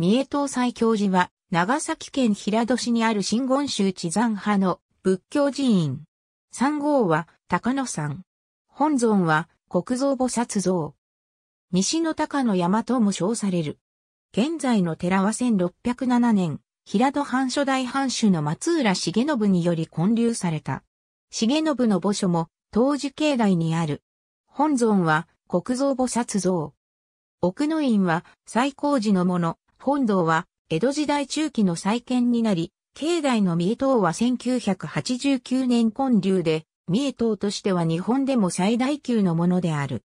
三重東西教寺は、長崎県平戸市にある新言宗地山派の仏教寺院。三号は高野山。本尊は国蔵菩薩像。西の高野山とも称される。現在の寺は1607年、平戸藩初代藩主の松浦重信により建立された。重信の墓所も当時境内にある。本尊は国蔵菩薩像。奥の院は最高寺のもの、本堂は、江戸時代中期の再建になり、境内の三重塔は1989年建立で、三重塔としては日本でも最大級のものである。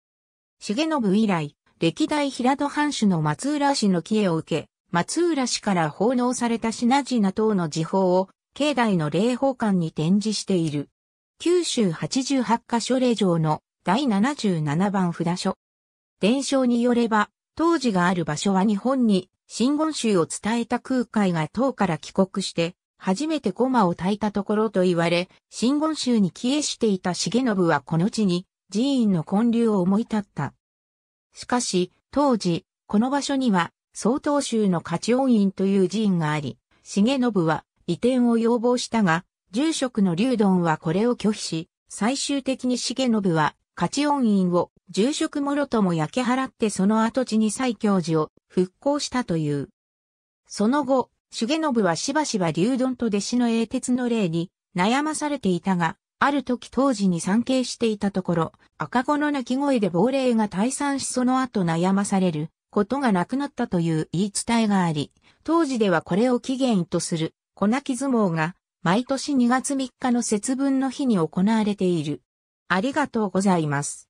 重信以来、歴代平戸藩主の松浦氏の帰依を受け、松浦氏から奉納された品々等の時報を、境内の霊宝館に展示している。九州八十八箇所霊場の第七十七番札所。伝承によれば、当時がある場所は日本に真言宗を伝えた空海が唐から帰国して、初めて駒を焚いたところと言われ、真言宗に帰依していた重信はこの地に寺院の建立を思い立った。しかし、当時、この場所には、曹洞宗の勝恩院という寺院があり、重信は移転を要望したが、住職の龍丼はこれを拒否し、最終的に重信は、勝恩院を住職もろとも焼き払ってその跡地に西教寺を復興したという。その後、重信はしばしば流丼と弟子の英鉄の例に悩まされていたが、ある時当時に参詣していたところ、赤子の泣き声で亡霊が退散しその後悩まされることがなくなったという言い伝えがあり、当時ではこれを起源とする小泣き相撲が毎年2月3日の節分の日に行われている。ありがとうございます。